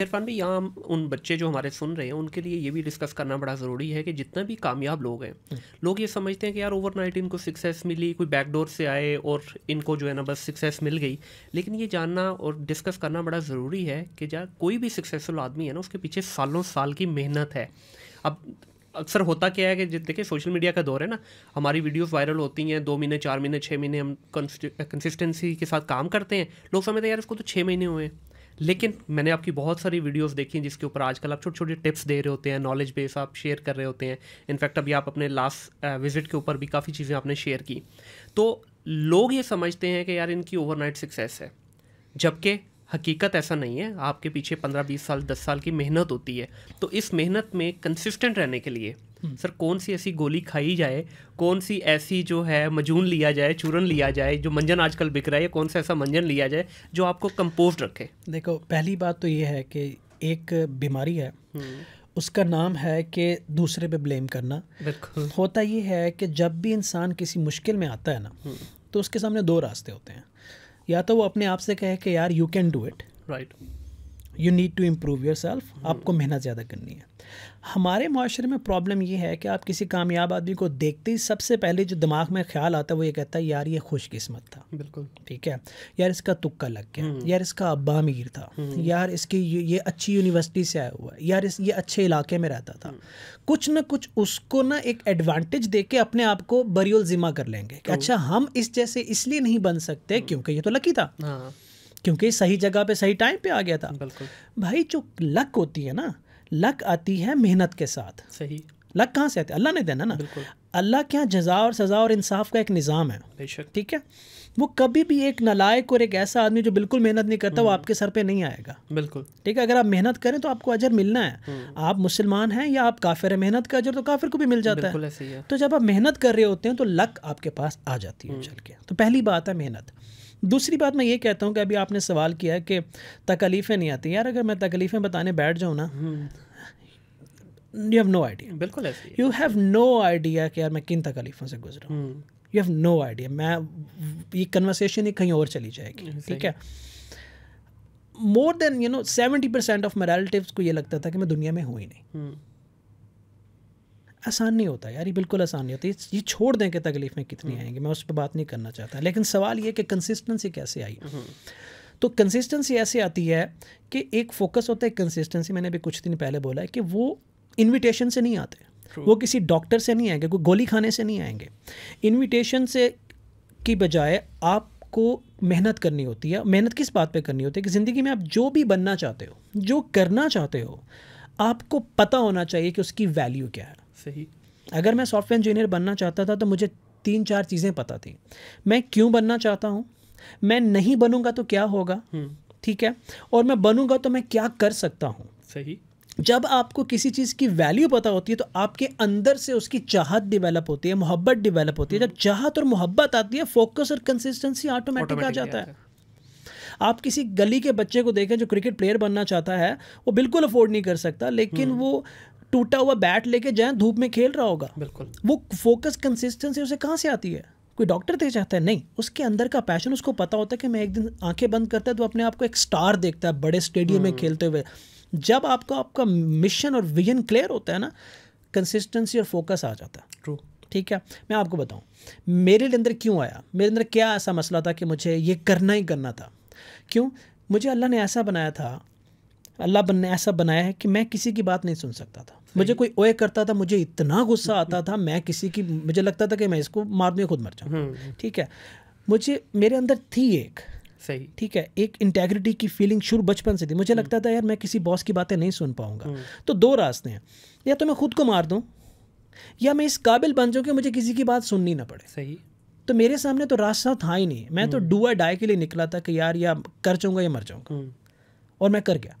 इरफान भाई यहाँ उन बच्चे जो हमारे सुन रहे हैं उनके लिए ये भी डिस्कस करना बड़ा ज़रूरी है कि जितना भी कामयाब लोग हैं हम्म। लोग ये समझते हैं कि यार ओवरनाइट इनको सक्सेस मिली कोई बैकडोर से आए और इनको जो है ना बस सक्सेस मिल गई लेकिन ये जानना और डिस्कस करना बड़ा ज़रूरी है कि जहाँ कोई भी सक्सेसफुल आदमी है ना उसके पीछे सालों साल की मेहनत है अब अक्सर होता क्या है कि देखिए सोशल मीडिया का दौर है ना हमारी वीडियोस वायरल होती हैं दो महीने चार महीने छः महीने हम कंसिस्टेंसी के साथ काम करते हैं लोग समझते हैं यार इसको तो छः महीने हुए हैं लेकिन मैंने आपकी बहुत सारी वीडियोस देखी हैं जिसके ऊपर आजकल आप छोटे छोटे टिप्स दे रहे होते हैं नॉलेज बेस आप शेयर कर रहे होते हैं इनफैक्ट अभी आप अपने लास्ट विजिट uh, के ऊपर भी काफ़ी चीज़ें आपने शेयर की तो लोग ये समझते हैं कि यार इनकी ओवरनाइट सक्सेस है जबकि हकीकत ऐसा नहीं है आपके पीछे पंद्रह बीस साल दस साल की मेहनत होती है तो इस मेहनत में कंसिस्टेंट रहने के लिए हम्म। सर कौन सी ऐसी गोली खाई जाए कौन सी ऐसी जो है मजून लिया जाए चूरन लिया जाए जो मंजन आजकल बिक रहा है कौन सा ऐसा मंजन लिया जाए जो आपको कंपोज रखे देखो पहली बात तो ये है कि एक बीमारी है हम्म। उसका नाम है कि दूसरे पे ब्लेम करना होता ये है कि जब भी इंसान किसी मुश्किल में आता है ना हम्म। तो उसके सामने दो रास्ते होते हैं या तो वो अपने आप से कहे कि यार you can do it right you need to improve yourself आपको मेहनत ज़्यादा करनी है हमारे माशरे में प्रॉब्लम ये है कि आप किसी कामयाब आदमी को देखते ही सबसे पहले जो दिमाग में ख्याल आता है वो ये कहता है यार ये खुशकिस्मत था बिल्कुल ठीक है यार इसका तुक्का लग गया hmm. यार इसका अब्बा अमीर था hmm. यार इसकी ये अच्छी यूनिवर्सिटी से आया हुआ है यार इस ये अच्छे इलाके में रहता था hmm. कुछ ना कुछ उसको ना एक एडवांटेज दे के अपने आप को बरीजिमा जिमा कर लेंगे कि अच्छा हम इस जैसे इसलिए नहीं बन सकते क्योंकि ये तो लकी था हाँ। क्योंकि सही जगह पे सही टाइम पे आ गया था भाई जो लक होती है ना लक आती है मेहनत के साथ सही लक कहाँ से आती है अल्लाह ने देना ना अल्लाह के यहाँ जजा और सज़ा और इंसाफ का एक निज़ाम है ठीक है वो कभी भी एक नलायक और एक ऐसा आदमी जो बिल्कुल मेहनत नहीं करता वो हम्म। आपके सर पे नहीं आएगा बिल्कुल ठीक है अगर आप मेहनत करें तो आपको अजर मिलना है हम्म। आप मुसलमान हैं या आप काफिर हैं मेहनत का अजर तो काफिर को भी मिल जाता है।, है तो जब आप मेहनत कर रहे होते हैं तो लक आपके पास आ जाती है हम्म। चल के तो पहली बात है मेहनत दूसरी बात मैं ये कहता हूँ कि अभी आपने सवाल किया कि तकलीफ़ें नहीं आती यार अगर मैं तकलीफ़ें बताने बैठ जाऊँ ना यू हैव नो आइडिया बिल्कुल यू हैव नो आइडिया कि यार मैं किन तकलीफ़ों से गुजरा यू हैव नो आइडिया मैं ये कन्वर्सेशन ही कहीं और चली जाएगी ठीक है more than you know seventy percent of relative को ये लगता था कि मैं दुनिया में हूँ ही नहीं हम्म। आसान नहीं होता यार ये बिल्कुल आसान नहीं होता ये छोड़ दें कि तकलीफ़ में कितनी हम्म। आएंगी मैं उस पर बात नहीं करना चाहता लेकिन सवाल ये कि कंसिस्टेंसी कैसे आई हम्म। तो कंसिस्टेंसी ऐसे आती है कि एक फोकस होता है कंसिस्टेंसी मैंने अभी कुछ दिन पहले बोला है कि वो इन्विटेशन से नहीं आते True. वो किसी डॉक्टर से नहीं आएंगे कोई गोली खाने से नहीं आएंगे इन्विटेशन से की बजाय आप को मेहनत करनी होती है मेहनत किस बात पे करनी होती है कि ज़िंदगी में आप जो भी बनना चाहते हो जो करना चाहते हो आपको पता होना चाहिए कि उसकी वैल्यू क्या है सही अगर मैं सॉफ्टवेयर इंजीनियर बनना चाहता था तो मुझे तीन चार चीज़ें पता थी मैं क्यों बनना चाहता हूँ मैं नहीं बनूंगा तो क्या होगा हम्म। ठीक है और मैं बनूंगा तो मैं क्या कर सकता हूँ सही जब आपको किसी चीज़ की वैल्यू पता होती है तो आपके अंदर से उसकी चाहत डिवेलप होती है मोहब्बत डिवेलप होती है जब हम्म। चाहत और मोहब्बत आती है फोकस और कंसिस्टेंसी ऑटोमेटिक आ जाता है आप किसी गली के बच्चे को देखें जो क्रिकेट प्लेयर बनना चाहता है वो बिल्कुल अफोर्ड नहीं कर सकता लेकिन हम्म। वो टूटा हुआ बैट लेके जाए धूप में खेल रहा होगा बिल्कुल वो फोकस कंसिस्टेंसी उसे कहाँ से आती है कोई डॉक्टर दे चाहता है नहीं उसके अंदर का पैशन उसको पता होता है कि मैं एक दिन आंखें बंद करता है तो अपने आप को एक स्टार देखता है बड़े स्टेडियम में हम्म। खेलते हुए जब आपका आपका मिशन और विजन क्लियर होता है ना कंसिस्टेंसी और फोकस आ जाता है ट्रू ठीक है मैं आपको बताऊं मेरे अंदर क्यों आया मेरे अंदर क्या ऐसा मसला था कि मुझे ये करना ही करना था क्यों मुझे अल्लाह ने ऐसा बनाया था अल्लाह ने ऐसा बनाया है कि मैं किसी की बात नहीं सुन सकता था मुझे कोई ओए करता था मुझे इतना गुस्सा आता था मैं किसी की मुझे लगता था कि मैं इसको मार दूँ खुद मर जाऊँ हम्म, हम्म। ठीक है मुझे मेरे अंदर थी एक सही ठीक है एक इंटेग्रिटी की फीलिंग शुरू बचपन से थी मुझे हम्म। लगता था यार मैं किसी बॉस की बातें नहीं सुन पाऊंगा तो दो रास्ते हैं या तो मैं खुद को मार दूँ या मैं इस काबिल बन जाऊँ कि मुझे किसी की बात सुननी ना पड़े सही तो मेरे सामने तो रास्ता था ही नहीं मैं तो डुआ डाई के लिए निकला था कि यार या कर जाऊँगा या मर जाऊँगा और मैं कर गया